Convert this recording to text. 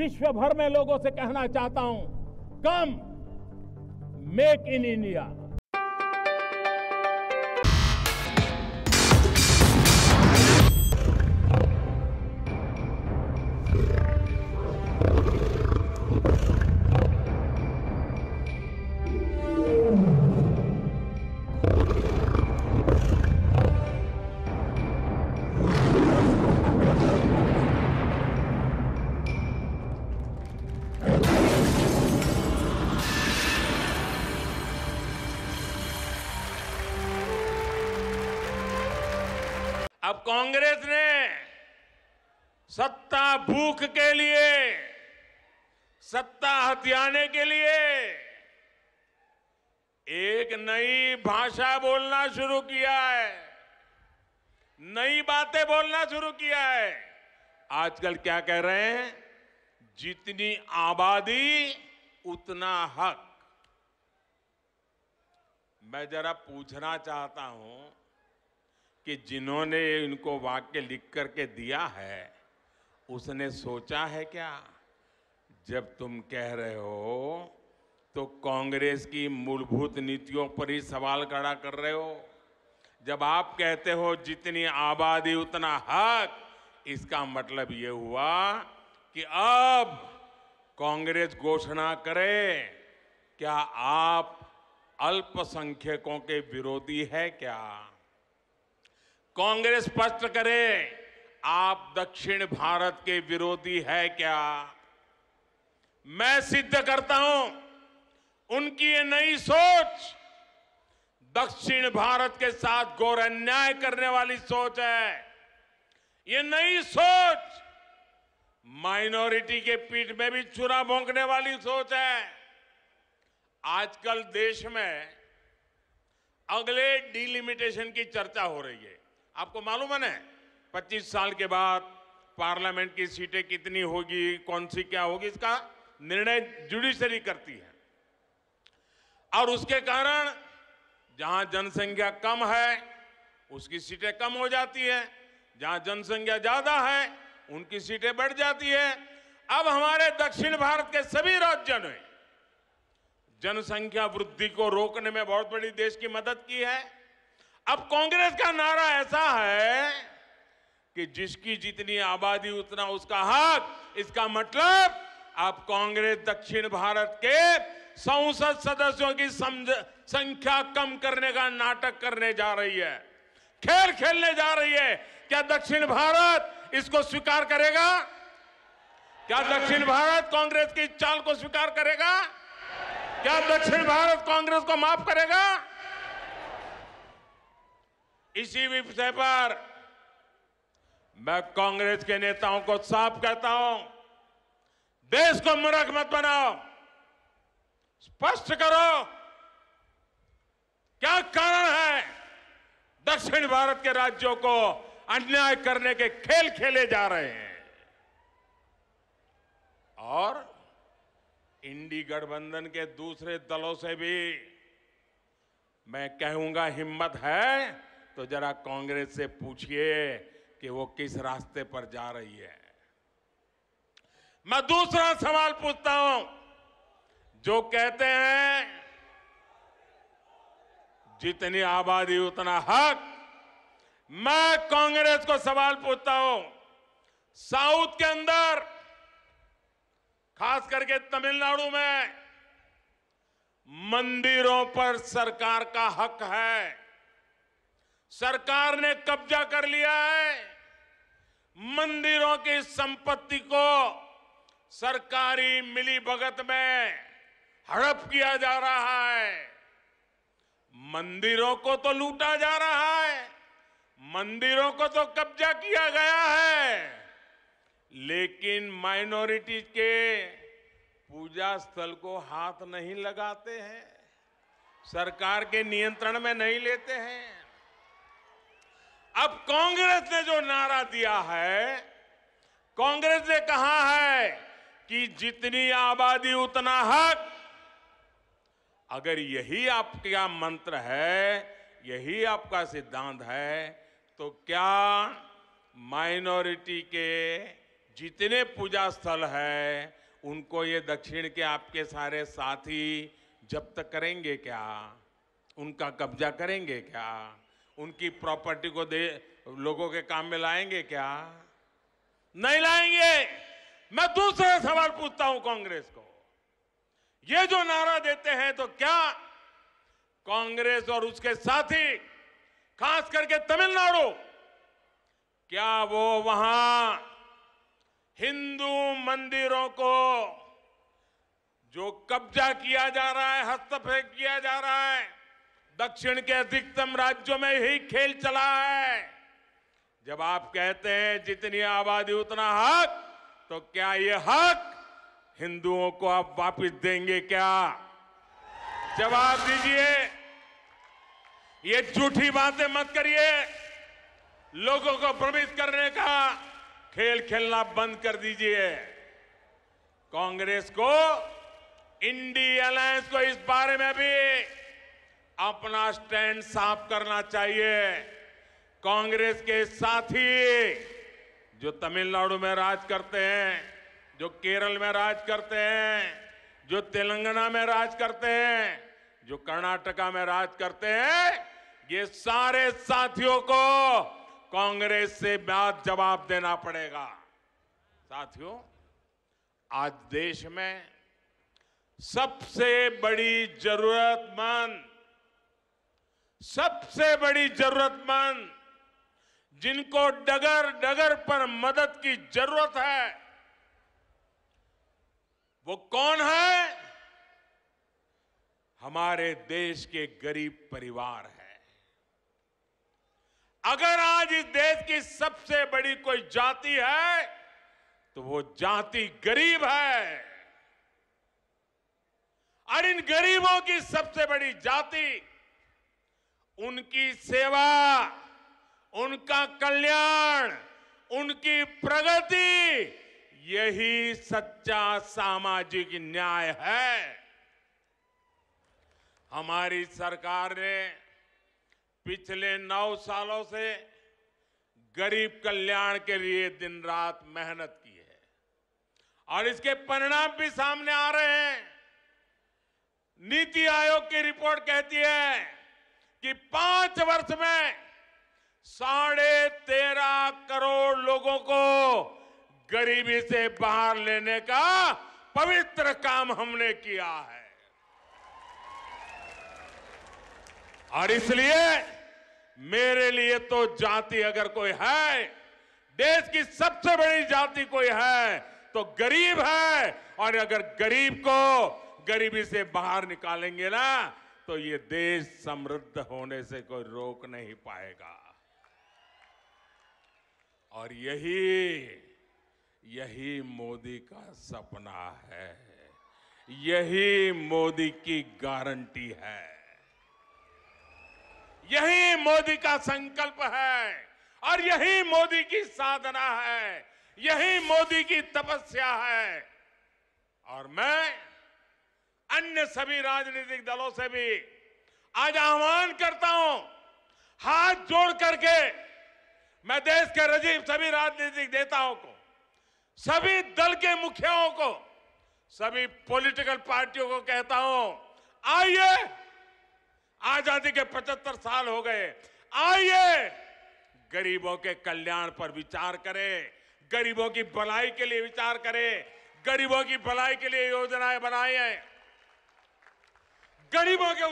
विश्व भर में लोगों से कहना चाहता हूं कम मेक इन इंडिया अब कांग्रेस ने सत्ता भूख के लिए सत्ता हथियाने के लिए एक नई भाषा बोलना शुरू किया है नई बातें बोलना शुरू किया है आजकल क्या कह रहे हैं जितनी आबादी उतना हक मैं जरा पूछना चाहता हूं कि जिन्होंने इनको वाक्य लिख करके दिया है उसने सोचा है क्या जब तुम कह रहे हो तो कांग्रेस की मूलभूत नीतियों पर ही सवाल खड़ा कर रहे हो जब आप कहते हो जितनी आबादी उतना हक इसका मतलब ये हुआ कि अब कांग्रेस घोषणा करे क्या आप अल्पसंख्यकों के विरोधी है क्या कांग्रेस स्पष्ट करे आप दक्षिण भारत के विरोधी है क्या मैं सिद्ध करता हूं उनकी ये नई सोच दक्षिण भारत के साथ घोर अन्याय करने वाली सोच है ये नई सोच माइनॉरिटी के पीठ में भी चुरा भोंकने वाली सोच है आजकल देश में अगले डिलिमिटेशन की चर्चा हो रही है आपको मालूम है ना पच्चीस साल के बाद पार्लियामेंट की सीटें कितनी होगी कौन सी क्या होगी इसका निर्णय जुडिशरी करती है और उसके कारण जहां जनसंख्या कम है उसकी सीटें कम हो जाती है जहां जनसंख्या ज्यादा है उनकी सीटें बढ़ जाती है अब हमारे दक्षिण भारत के सभी राज्यों ने जनसंख्या वृद्धि को रोकने में बहुत बड़ी देश की मदद की है अब कांग्रेस का नारा ऐसा है कि जिसकी जितनी आबादी उतना उसका हक इसका मतलब अब कांग्रेस दक्षिण भारत के संसद सदस्यों की संख्या कम करने का नाटक करने जा रही है खेल खेलने जा रही है क्या दक्षिण भारत इसको स्वीकार करेगा क्या दक्षिण भारत कांग्रेस की चाल को स्वीकार करेगा क्या दक्षिण भारत कांग्रेस को माफ करेगा इसी विषय पर मैं कांग्रेस के नेताओं को साफ कहता हूं देश को मूर्ख मत बनाओ स्पष्ट करो क्या कारण है दक्षिण भारत के राज्यों को अन्याय करने के खेल खेले जा रहे हैं और इंडी गठबंधन के दूसरे दलों से भी मैं कहूंगा हिम्मत है तो जरा कांग्रेस से पूछिए कि वो किस रास्ते पर जा रही है मैं दूसरा सवाल पूछता हूं जो कहते हैं जितनी आबादी उतना हक मैं कांग्रेस को सवाल पूछता हूं साउथ के अंदर खास करके तमिलनाडु में मंदिरों पर सरकार का हक है सरकार ने कब्जा कर लिया है मंदिरों की संपत्ति को सरकारी मिली भगत में हड़प किया जा रहा है मंदिरों को तो लूटा जा रहा है मंदिरों को तो कब्जा किया गया है लेकिन माइनॉरिटी के पूजा स्थल को हाथ नहीं लगाते हैं सरकार के नियंत्रण में नहीं लेते हैं अब कांग्रेस ने जो नारा दिया है कांग्रेस ने कहा है कि जितनी आबादी उतना हक अगर यही आपका मंत्र है यही आपका सिद्धांत है तो क्या माइनॉरिटी के जितने पूजा स्थल है उनको ये दक्षिण के आपके सारे साथी जब्त करेंगे क्या उनका कब्जा करेंगे क्या उनकी प्रॉपर्टी को दे लोगों के काम में लाएंगे क्या नहीं लाएंगे मैं दूसरे सवाल पूछता हूं कांग्रेस को ये जो नारा देते हैं तो क्या कांग्रेस और उसके साथी खास करके तमिलनाडु क्या वो वहां हिंदू मंदिरों को जो कब्जा किया जा रहा है हस्तक्षेप किया जा रहा है दक्षिण के अधिकतम राज्यों में यही खेल चला है जब आप कहते हैं जितनी आबादी उतना हक तो क्या ये हक हिंदुओं को आप वापस देंगे क्या जवाब दीजिए ये झूठी बातें मत करिए लोगों को भ्रमित करने का खेल खेलना बंद कर दीजिए कांग्रेस को इंडी अलायंस को इस बारे में भी अपना स्टैंड साफ करना चाहिए कांग्रेस के साथी जो तमिलनाडु में राज करते हैं जो केरल में राज करते हैं जो तेलंगाना में राज करते हैं जो कर्नाटका में राज करते हैं ये सारे साथियों को कांग्रेस से बात जवाब देना पड़ेगा साथियों आज देश में सबसे बड़ी जरूरतमंद सबसे बड़ी जरूरतमंद जिनको डगर डगर पर मदद की जरूरत है वो कौन है हमारे देश के गरीब परिवार है अगर आज इस देश की सबसे बड़ी कोई जाति है तो वो जाति गरीब है और इन गरीबों की सबसे बड़ी जाति उनकी सेवा उनका कल्याण उनकी प्रगति यही सच्चा सामाजिक न्याय है हमारी सरकार ने पिछले नौ सालों से गरीब कल्याण के लिए दिन रात मेहनत की है और इसके परिणाम भी सामने आ रहे हैं नीति आयोग की रिपोर्ट कहती है कि पांच वर्ष में साढ़े तेरह करोड़ लोगों को गरीबी से बाहर लेने का पवित्र काम हमने किया है और इसलिए मेरे लिए तो जाति अगर कोई है देश की सबसे बड़ी जाति कोई है तो गरीब है और अगर गरीब को गरीबी से बाहर निकालेंगे ना तो ये देश समृद्ध होने से कोई रोक नहीं पाएगा और यही यही मोदी का सपना है यही मोदी की गारंटी है यही मोदी का संकल्प है और यही मोदी की साधना है यही मोदी की तपस्या है और मैं अन्य सभी राजनीतिक दलों से भी आज आह्वान करता हूं हाथ जोड़ करके मैं देश के रजीव सभी राजनीतिक नेताओं को सभी दल के मुखियाओं को सभी पॉलिटिकल पार्टियों को कहता हूं आइए आजादी के 75 साल हो गए आइए गरीबों के कल्याण पर विचार करें गरीबों की भलाई के लिए विचार करें गरीबों की भलाई के लिए योजनाएं बनाई हैं गरीबों के